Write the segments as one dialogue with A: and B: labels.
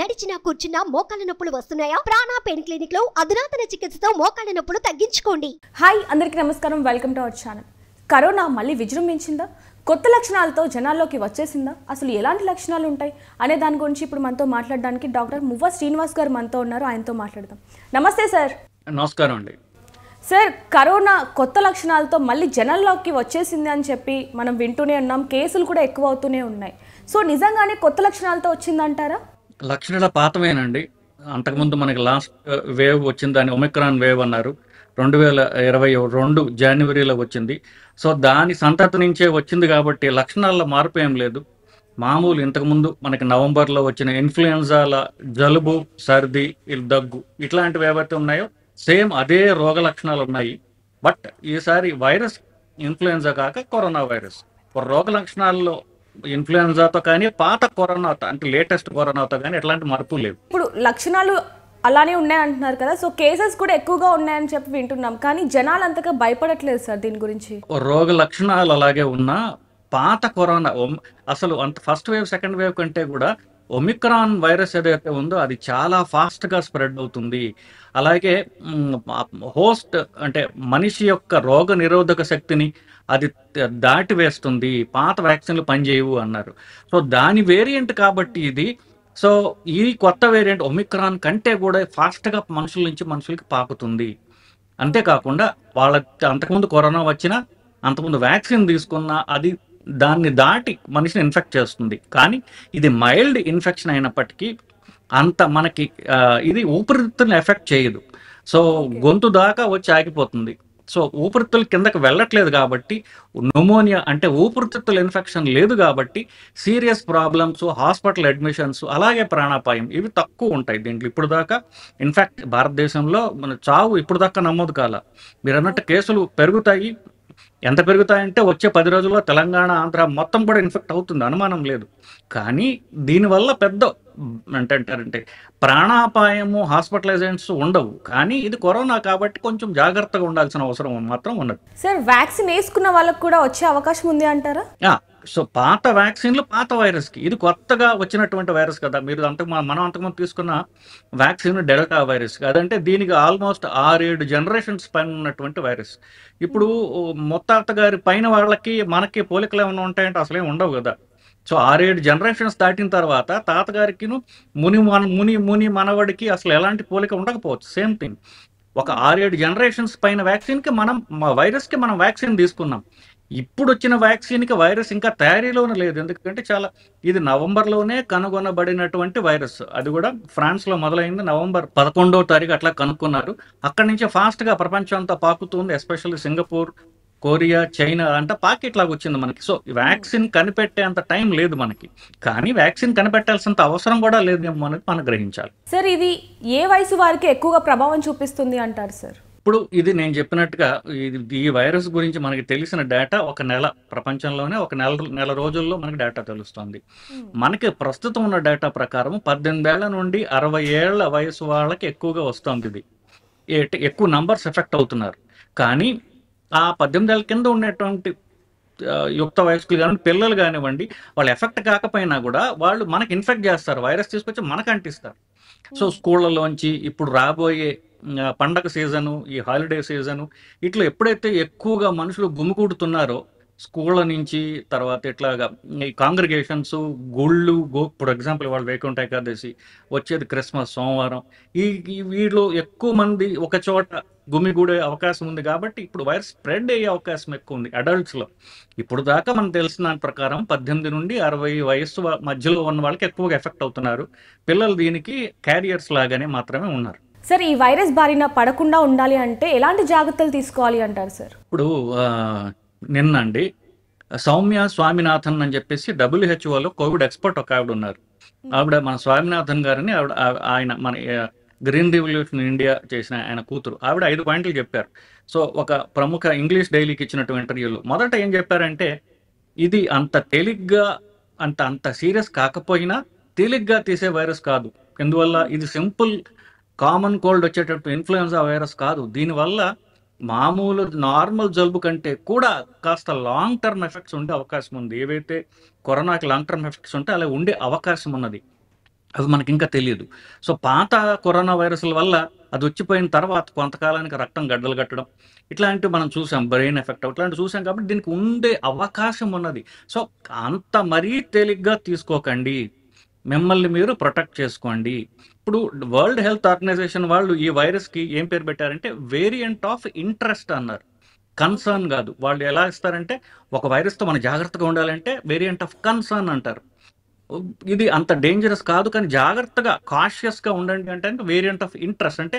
A: నడిచినా కూర్చున్నా మోకాళ్ళ నొప్పులు వస్తున్నాయా ప్రాణా పెయిన్ క్లినిక్ లో అధునాతన చికిత్సతో మోకాళ్ళ నొప్పులు తగ్గించుకోండి హాయ్ అందరికీ నమస్కారం welcome to our channel corona మళ్ళీ విజృంభించిందా కొత్త లక్షణాలతో జనాల్లోకి వచ్చేసిందా అసలు ఎలాంటి లక్షణాలు ఉంటాయి అనే దాని గురించి ఇప్పుడు మనతో మాట్లాడడానికి డాక్టర్ మువ్వ శ్రీనివాస్ గారు మనతో ఉన్నారు ఆయనతో మాట్లాడదాం నమస్తే సార్ నమస్కారం అండి సార్ కరోనా కొత్త లక్షణాలతో మళ్ళీ జనాల్లోకి వచ్చేసింది అని చెప్పి మనం వింటూనే ఉన్నాం కేసులు కూడా ఎక్కువ అవుతూనే ఉన్నాయి సో నిజంగానే కొత్త లక్షణాలతో వచ్చిందంటారా
B: లక్షణాల పాతమేనండి అంతకుముందు మనకి లాస్ట్ వేవ్ వచ్చింది దాని ఒమిక్రాన్ వేవ్ అన్నారు రెండు వేల ఇరవై రెండు జనవరిలో వచ్చింది సో దాని సంతతి నుంచే వచ్చింది కాబట్టి లక్షణాల్లో మార్పు ఏం లేదు మామూలు ఇంతకుముందు మనకి నవంబర్లో వచ్చిన ఇన్ఫ్లుయెన్జాల జలుబు సర్ది దగ్గు ఇట్లాంటివి ఏవైతే ఉన్నాయో సేమ్ అదే రోగ లక్షణాలు ఉన్నాయి బట్ ఈసారి వైరస్ ఇన్ఫ్లుయెన్జా కాక కరోనా వైరస్ రోగ లక్షణాల్లో ఇన్ఫ్లుయెన్జాతో కానీ పాత కరోనాతో అంటే లేటెస్ట్ కరోనాతో కానీ ఎట్లాంటి మార్పు లేవు
A: ఇప్పుడు లక్షణాలు అలానే ఉన్నాయంటున్నారు కదా సో కేసెస్ కూడా ఎక్కువగా ఉన్నాయని చెప్పి వింటున్నాం కానీ జనాలు అంతగా భయపడట్లేదు సార్ దీని గురించి
B: రోగ లక్షణాలు అలాగే ఉన్నా పాత కరోనా అసలు అంత ఫస్ట్ వేవ్ సెకండ్ వేవ్ కంటే కూడా ఒమిక్రాన్ వైరస్ ఏదైతే ఉందో అది చాలా ఫాస్ట్గా స్ప్రెడ్ అవుతుంది అలాగే హోస్ట్ అంటే మనిషి యొక్క రోగ నిరోధక శక్తిని అది దాటి వేస్తుంది పాత వ్యాక్సిన్లు పనిచేయవు అన్నారు సో దాని వేరియంట్ కాబట్టి ఇది సో ఈ కొత్త వేరియంట్ ఒమిక్రాన్ కంటే కూడా ఫాస్ట్గా మనుషుల నుంచి మనుషులకి పాకుతుంది అంతేకాకుండా వాళ్ళ అంతకుముందు కరోనా వచ్చినా అంతకుముందు వ్యాక్సిన్ తీసుకున్నా అది దాన్ని దాటి మనిషిని ఇన్ఫెక్ట్ చేస్తుంది కానీ ఇది మైల్డ్ ఇన్ఫెక్షన్ అయినప్పటికీ అంత మనకి ఇది ఊపిరితిత్తులను ఎఫెక్ట్ చేయదు సో గొంతు దాకా వచ్చి ఆగిపోతుంది సో ఊపిరితిత్తులు కిందకు వెళ్ళట్లేదు కాబట్టి న్యూమోనియా అంటే ఊపిరితిత్తుల ఇన్ఫెక్షన్ లేదు కాబట్టి సీరియస్ ప్రాబ్లమ్స్ హాస్పిటల్ అడ్మిషన్స్ అలాగే ప్రాణాపాయం ఇవి తక్కువ ఉంటాయి దీంట్లో ఇప్పుడు దాకా ఇన్ఫ్యాక్ట్ భారతదేశంలో మన చావు ఇప్పుడు దాకా నమోదు కాల మీరు అన్నట్టు కేసులు పెరుగుతాయి ఎంత పెరుగుతాయంటే వచ్చే పది రోజుల్లో తెలంగాణ ఆంధ్ర మొత్తం కూడా ఇన్ఫెక్ట్ అవుతుంది అనుమానం లేదు కానీ దీనివల్ల పెద్ద ఏంటంటారంటే ప్రాణాపాయము హాస్పిటలైజేషన్స్ ఉండవు కానీ ఇది కరోనా కాబట్టి కొంచెం జాగ్రత్తగా ఉండాల్సిన అవసరం మాత్రం ఉన్నది
A: సార్ వ్యాక్సిన్ వేసుకున్న వాళ్ళకి కూడా వచ్చే అవకాశం ఉంది అంటారా
B: సో పాత వ్యాక్సిన్లు పాత వైరస్కి ఇది కొత్తగా వచ్చినటువంటి వైరస్ కదా మీరు అంతకు మనం అంతకుముందు తీసుకున్న వ్యాక్సిన్ డెల్టా వైరస్ అదంటే దీనికి ఆల్మోస్ట్ ఆరు ఏడు జనరేషన్స్ పైన ఉన్నటువంటి వైరస్ ఇప్పుడు మొత్తాత గారి పైన వాళ్ళకి మనకి పోలికలు ఏమైనా ఉంటాయంటే అసలే ఉండవు కదా సో ఆరేడు జనరేషన్స్ దాటిన తర్వాత తాతగారికి ముని మన ముని ముని మనవడికి అసలు ఎలాంటి పోలిక ఉండకపోవచ్చు సేమ్ థింగ్ ఒక ఆరేడు జనరేషన్స్ పైన వ్యాక్సిన్కి మనం వైరస్కి మనం వ్యాక్సిన్ తీసుకున్నాం ఇప్పుడు వచ్చిన వ్యాక్సిన్కి వైరస్ ఇంకా తయారీలోనే లేదు ఎందుకంటే చాలా ఇది నవంబర్లోనే కనుగొనబడినటువంటి వైరస్ అది కూడా ఫ్రాన్స్లో మొదలైంది నవంబర్ పదకొండవ తారీఖు అట్లా కనుక్కున్నారు అక్కడి నుంచి ఫాస్ట్గా ప్రపంచం అంతా పాకుతుంది ఎస్పెషల్లీ సింగపూర్ కొరియా చైనా అంటే పాకెట్ లాగా వచ్చింది మనకి సో వ్యాక్సిన్ hmm. కనిపెట్టే అంత టైం లేదు మనకి కానీ వ్యాక్సిన్ కనిపెట్టాల్సినంత అవసరం కూడా లేదు అనేది మనం గ్రహించాలి
A: సార్ ఇది ఏ వయసు వారికి ఎక్కువగా ప్రభావం చూపిస్తుంది అంటారు సార్
B: ఇప్పుడు ఇది నేను చెప్పినట్టుగా ఇది ఈ వైరస్ గురించి మనకి తెలిసిన డేటా ఒక నెల ప్రపంచంలోనే ఒక నెల నెల రోజుల్లో మనకి డేటా తెలుస్తుంది hmm. మనకి ప్రస్తుతం ఉన్న డేటా ప్రకారం పద్దెనిమిది ఏళ్ల నుండి అరవై ఏళ్ల వయసు వాళ్ళకి ఎక్కువగా వస్తుంది ఇది ఎక్కువ నంబర్స్ ఎఫెక్ట్ అవుతున్నారు కానీ ఆ పద్దెనిమిది ఏళ్ళ కింద ఉన్నటువంటి యుక్త వయస్కులు కానివ్వండి పిల్లలు కానివ్వండి వాళ్ళు ఎఫెక్ట్ కాకపోయినా కూడా వాళ్ళు మనకి ఇన్ఫెక్ట్ చేస్తారు వైరస్ తీసుకొచ్చి మనకు అంటిస్తారు సో hmm. స్కూళ్ళలోంచి ఇప్పుడు రాబోయే పండగ సీజను ఈ హాలిడే సీజను ఇట్లా ఎప్పుడైతే ఎక్కువగా మనుషులు గుమికూడుతున్నారో స్కూళ్ళ నుంచి తర్వాత ఇట్లాగా ఈ కాంగ్రిగేషన్స్ గుళ్ళు గో ఫర్ ఎగ్జాంపుల్ వాళ్ళు వేకుంఠ ఏకాదశి వచ్చేది క్రిస్మస్ సోమవారం ఈ వీళ్ళు ఎక్కువ మంది ఒక చోట గుమిగూడే అవకాశం ఉంది కాబట్టి ఇప్పుడు వైరస్ స్ప్రెడ్ అయ్యే అవకాశం ఎక్కువ ఉంది అడల్ట్స్లో ఇప్పుడు దాకా మనకు తెలిసిన దాని ప్రకారం పద్దెనిమిది నుండి అరవై వయస్సు మధ్యలో ఉన్న వాళ్ళకి ఎక్కువగా ఎఫెక్ట్ అవుతున్నారు పిల్లలు దీనికి క్యారియర్స్ లాగానే మాత్రమే ఉన్నారు
A: సార్ ఈ వైరస్ బారిన పడకుండా ఉండాలి అంటే ఎలాంటి జాగ్రత్తలు తీసుకోవాలి అంటారు సార్
B: ఇప్పుడు నిన్న అండి సౌమ్య స్వామినాథన్ అని చెప్పేసి డబ్ల్యూహెచ్ఓలో కోవిడ్ ఎక్స్పర్ట్ ఒక ఆవిడ ఉన్నారు ఆవిడ మన స్వామినాథన్ గారిని ఆవిడ ఆయన మన గ్రీన్ రివల్యూషన్ ఇండియా చేసిన ఆయన కూతురు ఆవిడ ఐదు పాయింట్లు చెప్పారు సో ఒక ప్రముఖ ఇంగ్లీష్ డైలీకి ఇచ్చినటువంటి ఇంటర్వ్యూలో మొదట ఏం చెప్పారంటే ఇది అంత తేలిగ్గా అంత అంత సీరియస్ కాకపోయినా తేలిగ్గా తీసే వైరస్ కాదు ఎందువల్ల ఇది సింపుల్ కామన్ కోల్డ్ వచ్చేటట్టు ఇన్ఫ్లుయెన్జా వైరస్ కాదు దీనివల్ల మామూలు నార్మల్ జలుబు కంటే కూడా కాస్త లాంగ్ టర్మ్ ఎఫెక్ట్స్ ఉండే అవకాశం ఉంది ఏవైతే కరోనాకి లాంగ్ టర్మ్ ఎఫెక్ట్స్ ఉంటే అలా ఉండే అవకాశం ఉన్నది అవి మనకి ఇంకా తెలియదు సో పాత కరోనా వైరస్ల వల్ల అది వచ్చిపోయిన తర్వాత కొంతకాలానికి రక్తం గడ్డలు కట్టడం ఇట్లాంటివి మనం చూసాం బ్రెయిన్ ఎఫెక్ట్ ఇట్లాంటివి చూసాం కాబట్టి దీనికి ఉండే అవకాశం ఉన్నది సో అంత మరీ తేలిగ్గా తీసుకోకండి మిమ్మల్ని మీరు ప్రొటెక్ట్ చేసుకోండి ఇప్పుడు వరల్డ్ హెల్త్ ఆర్గనైజేషన్ వాళ్ళు ఈ వైరస్కి ఏం పేరు పెట్టారంటే వేరియంట్ ఆఫ్ ఇంట్రెస్ట్ అన్నారు కన్సర్న్ కాదు వాళ్ళు ఎలా ఇస్తారంటే ఒక వైరస్తో మనం జాగ్రత్తగా ఉండాలంటే వేరియంట్ ఆఫ్ కన్సర్న్ అంటారు ఇది అంత డేంజరస్ కాదు కానీ జాగ్రత్తగా కాషియస్గా ఉండండి అంటే వేరియంట్ ఆఫ్ ఇంట్రెస్ట్ అంటే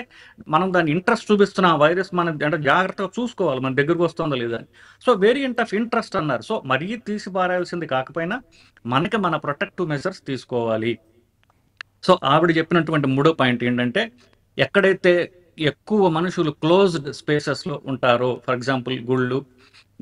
B: మనం దాని ఇంట్రెస్ట్ చూపిస్తున్న వైరస్ మనం అంటే జాగ్రత్తగా చూసుకోవాలి మన దగ్గరకు వస్తుందో లేదా అని సో వేరియంట్ ఆఫ్ ఇంట్రెస్ట్ అన్నారు సో మరీ తీసి పారాల్సింది కాకపోయినా మనకి మన ప్రొటెక్టివ్ మెజర్స్ తీసుకోవాలి సో ఆవిడ చెప్పినటువంటి మూడో పాయింట్ ఏంటంటే ఎక్కడైతే ఎక్కువ మనుషులు క్లోజ్డ్ స్పేసెస్లో ఉంటారో ఫర్ ఎగ్జాంపుల్ గుళ్ళు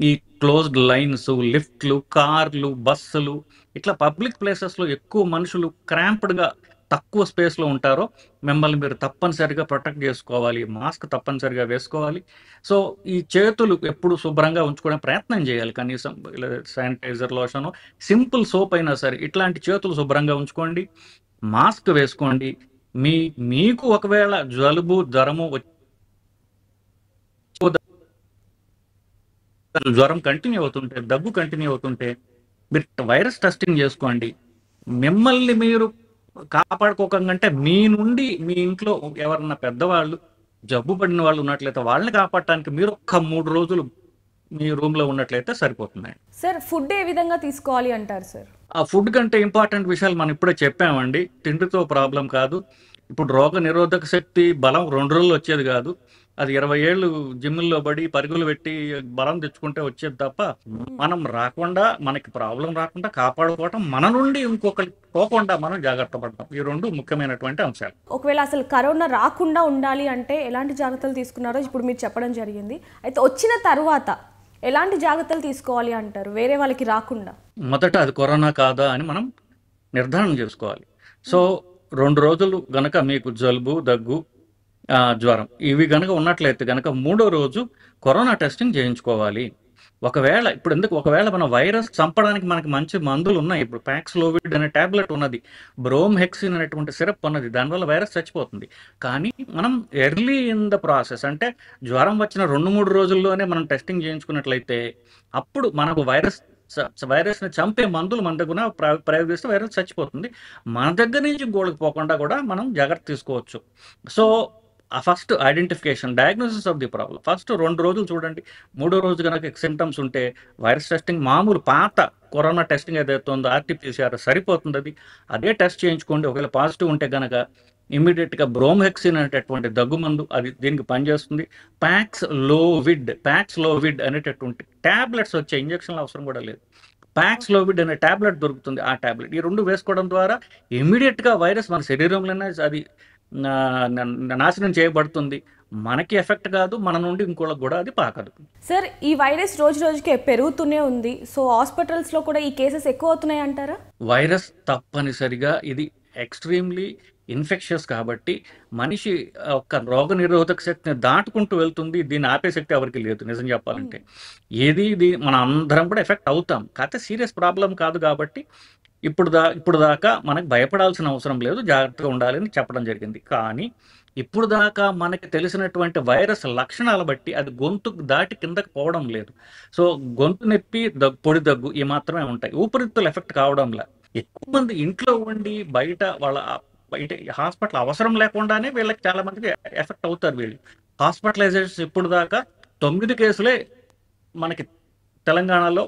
B: ఈ క్లోజ్డ్ లైన్స్ లిఫ్ట్లు కార్లు బస్సులు ఇట్లా పబ్లిక్ ప్లేసెస్లో ఎక్కువ మనుషులు క్రాంప్డ్గా తక్కువ స్పేస్లో ఉంటారో మిమ్మల్ని మీరు తప్పనిసరిగా ప్రొటెక్ట్ చేసుకోవాలి మాస్క్ తప్పనిసరిగా వేసుకోవాలి సో ఈ చేతులు ఎప్పుడు శుభ్రంగా ఉంచుకునే ప్రయత్నం చేయాలి కనీసం శానిటైజర్ లోషన్ సింపుల్ సోప్ అయినా సరే ఇట్లాంటి చేతులు శుభ్రంగా ఉంచుకోండి మాస్క్ వేసుకోండి మీ మీకు ఒకవేళ జలుబు జ్వరము జ్వరం కంటిన్యూ అవుతుంటే దగ్గు కంటిన్యూ అవుతుంటే మీరు వైరస్ టెస్టింగ్ చేసుకోండి మిమ్మల్ని మీరు కాపాడుకోకంటే మీ నుండి మీ ఇంట్లో ఎవరన్నా పెద్దవాళ్ళు జబ్బు పడిన వాళ్ళు ఉన్నట్లయితే వాళ్ళని కాపాడటానికి మీరు ఒక్క మూడు రోజులు మీ రూమ్ లో ఉన్నట్లయితే సరిపోతుందండి
A: సార్ ఫుడ్ ఏ విధంగా తీసుకోవాలి అంటారు సార్
B: ఆ ఫుడ్ కంటే ఇంపార్టెంట్ విషయాలు మనం ఇప్పుడే చెప్పామండి తిండితో ప్రాబ్లం కాదు ఇప్పుడు రోగ నిరోధక శక్తి బలం రెండు రోజులు వచ్చేది కాదు అది ఇరవై ఏళ్ళు జిమ్ముల్లో పడి పరుగులు పెట్టి బలం తెచ్చుకుంటే వచ్చేది తప్ప hmm. మనం రాకుండా మనకి ప్రాబ్లం రాకుండా కాపాడుకోవటం మన నుండి ఇంకొకరికి పోకుండా మనం జాగ్రత్త పడతాం ఈ రెండు ముఖ్యమైనటువంటి అంశాలు
A: ఒకవేళ అసలు కరోనా రాకుండా ఉండాలి అంటే ఎలాంటి జాగ్రత్తలు తీసుకున్నారో ఇప్పుడు మీరు చెప్పడం జరిగింది అయితే వచ్చిన తర్వాత ఎలాంటి జాగ్రత్తలు తీసుకోవాలి అంటారు వేరే వాళ్ళకి రాకుండా
B: మొదట అది కరోనా కాదా అని మనం నిర్ధారణ చేసుకోవాలి సో hmm. రెండు రోజులు గనక మీకు జలుబు దగ్గు జ్వరం ఇవి కనుక ఉన్నట్లయితే కనుక మూడో రోజు కరోనా టెస్టింగ్ చేయించుకోవాలి ఒకవేళ ఇప్పుడు ఎందుకు ఒకవేళ మన వైరస్ చంపడానికి మనకి మంచి మందులు ఉన్నాయి ఇప్పుడు ప్యాక్స్లోవిడ్ అనే టాబ్లెట్ ఉన్నది బ్రోమ్ హెక్సిన్ అనేటువంటి సిరప్ ఉన్నది దానివల్ల వైరస్ చచ్చిపోతుంది కానీ మనం ఎర్లీ ఇన్ ద ప్రాసెస్ అంటే జ్వరం వచ్చిన రెండు మూడు రోజుల్లోనే మనం టెస్టింగ్ చేయించుకున్నట్లయితే అప్పుడు మనకు వైరస్ వైరస్ని చంపే మందులు మన దగ్గర ప్రయోగిస్తే వైరస్ చచ్చిపోతుంది మన దగ్గర నుంచి గోళకు పోకుండా కూడా మనం జాగ్రత్త తీసుకోవచ్చు సో ఆ first identification diagnosis of the problem first రెండు రోజులు చూడండి మూడో రోజు కనుక సింటమ్స్ ఉంటే వైరస్ టెస్టింగ్ మామూలు పాత కరోనా టెస్టింగ్ ఏదైతే ఉందో ఆర్టీపీసీఆర్ సరిపోతుంది అది అదే టెస్ట్ చేయించుకోండి ఒకవేళ పాజిటివ్ ఉంటే కనుక ఇమీడియట్గా బ్రోమ్హెక్సిన్ అనేటటువంటి దగ్గుమందు అది దీనికి పనిచేస్తుంది ప్యాక్స్ లోవిడ్ ప్యాక్స్ లోవిడ్ అనేటటువంటి ట్యాబ్లెట్స్ వచ్చే ఇంజక్షన్ల అవసరం కూడా లేదు ప్యాక్స్ లోవిడ్ అనే ట్యాబ్లెట్ దొరుకుతుంది ఆ ట్యాబ్లెట్ ఈ రెండు వేసుకోవడం ద్వారా ఇమీడియట్గా వైరస్ మన శరీరంలోనే అది నాశనం చేయబడుతుంది మనకి ఎఫెక్ట్ కాదు మన నుండి ఇంకోళ్ళకి కూడా అది పాకదు
A: సార్ ఈ వైరస్ రోజు రోజుకే పెరుగుతూనే ఉంది సో హాస్పిటల్స్ లో కూడా ఈ కేసెస్ ఎక్కువ అవుతున్నాయి అంటారా
B: వైరస్ తప్పనిసరిగా ఇది ఎక్స్ట్రీమ్లీ ఇన్ఫెక్షన్స్ కాబట్టి మనిషి ఒక రోగ నిరోధక శక్తిని దాటుకుంటూ వెళ్తుంది దీన్ని ఆపే శక్తి ఎవరికి లేదు నిజం చెప్పాలంటే ఏది ఇది మన అందరం కూడా ఎఫెక్ట్ అవుతాం కాకపోతే సీరియస్ ప్రాబ్లం కాదు కాబట్టి ఇప్పుడు దా ఇప్పుడు దాకా మనకు భయపడాల్సిన అవసరం లేదు జాగ్రత్తగా ఉండాలని చెప్పడం జరిగింది కానీ ఇప్పుడు దాకా మనకి తెలిసినటువంటి వైరస్ లక్షణాల బట్టి అది గొంతు దాటి కిందకు పోవడం లేదు సో గొంతు నొప్పి దగ్గు పొడి దగ్గు ఈ మాత్రమే ఉంటాయి ఊపిరితిత్తులు ఎఫెక్ట్ కావడంలా ఎక్కువ మంది ఇంట్లో ఉండి బయట వాళ్ళ బయట హాస్పిటల్ అవసరం లేకుండానే వీళ్ళకి చాలా మందికి ఎఫెక్ట్ అవుతారు వీళ్ళు హాస్పిటలైజేషన్ ఇప్పుడు దాకా తొమ్మిది కేసులే మనకి తెలంగాణలో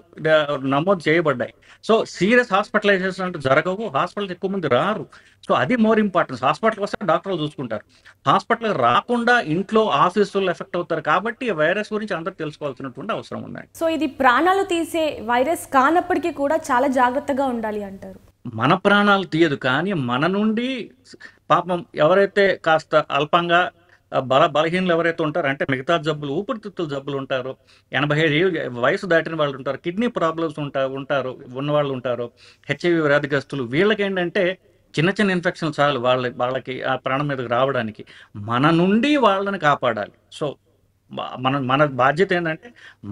B: నమోదు చేయబడ్డాయి సో సీరియస్ హాస్పిటలైజేషన్ అంటే జరగవు హాస్పిటల్ ఎక్కువ మంది రారు సో అది మోర్ ఇంపార్టెన్స్ హాస్పిటల్ వస్తే డాక్టర్లు చూసుకుంటారు హాస్పిటల్ రాకుండా ఇంట్లో ఆఫీసులు ఎఫెక్ట్ అవుతారు కాబట్టి వైరస్ గురించి అందరూ తెలుసుకోవాల్సినటువంటి అవసరం ఉన్నాయి
A: సో ఇది ప్రాణాలు తీసే వైరస్ కానప్పటికీ కూడా చాలా జాగ్రత్తగా ఉండాలి అంటారు
B: మన ప్రాణాలు తీయదు కానీ మన నుండి పాపం ఎవరైతే కాస్త అల్పంగా బల బలహీనలు ఎవరైతే ఉంటారో అంటే మిగతా జబ్బులు ఊపిరితిత్తుల జబ్బులు ఉంటారు ఎనభై ఐదు వయసు దాటిన వాళ్ళు ఉంటారు కిడ్నీ ప్రాబ్లమ్స్ ఉంటా ఉంటారు ఉన్నవాళ్ళు ఉంటారు హెచ్ఐవి వ్యాధిగ్రస్తులు వీళ్ళకి ఏంటంటే చిన్న చిన్న ఇన్ఫెక్షన్ చాలు వాళ్ళ వాళ్ళకి ఆ ప్రాణం మీదకి రావడానికి మన నుండి వాళ్ళని కాపాడాలి సో మన మన బాధ్యత ఏంటంటే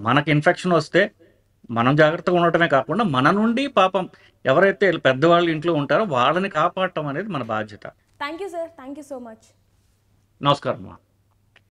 B: మనకి ఇన్ఫెక్షన్ వస్తే మనం జాగ్రత్తగా ఉండటమే కాకుండా మన నుండి పాపం ఎవరైతే పెద్దవాళ్ళు ఇంట్లో ఉంటారో వాళ్ళని కాపాడటం అనేది మన బాధ్యత
A: thank you sir thank you so much
B: नमस्कार